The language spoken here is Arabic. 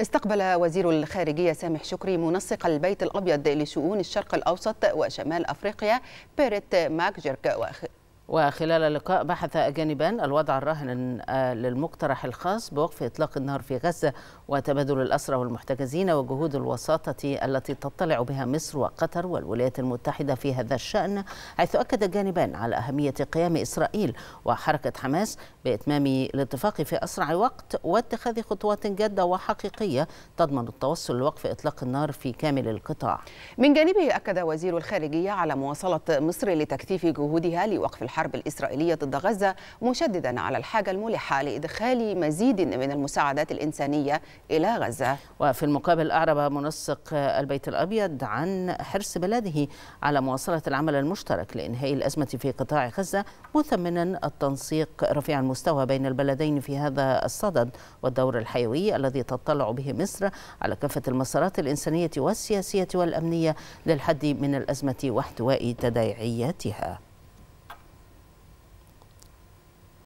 استقبل وزير الخارجية سامح شكري منسق البيت الأبيض لشؤون الشرق الأوسط وشمال أفريقيا بيريت ماكجيرك وخلال اللقاء بحث جانبان الوضع الراهن آه، للمقترح الخاص بوقف إطلاق النار في غزة وتبادل الأسرى والمحتجزين وجهود الوساطة التي تطلع بها مصر وقطر والولايات المتحدة في هذا الشأن حيث أكد الجانبان على أهمية قيام إسرائيل وحركة حماس بإتمام الاتفاق في أسرع وقت واتخاذ خطوات جادة وحقيقية تضمن التوصل لوقف إطلاق النار في كامل القطاع من جانبه أكد وزير الخارجية على مواصلة مصر لتكثيف جهودها لوقف الحرب الحرب الإسرائيلية ضد غزة مشددا على الحاجة الملحة لإدخال مزيد من المساعدات الإنسانية إلى غزة وفي المقابل أعرب منسق البيت الأبيض عن حرص بلاده على مواصلة العمل المشترك لإنهاء الأزمة في قطاع غزة مثمنا التنسيق رفيع المستوى بين البلدين في هذا الصدد والدور الحيوي الذي تطلع به مصر على كافة المسارات الإنسانية والسياسية والأمنية للحد من الأزمة واحتواء تداعياتها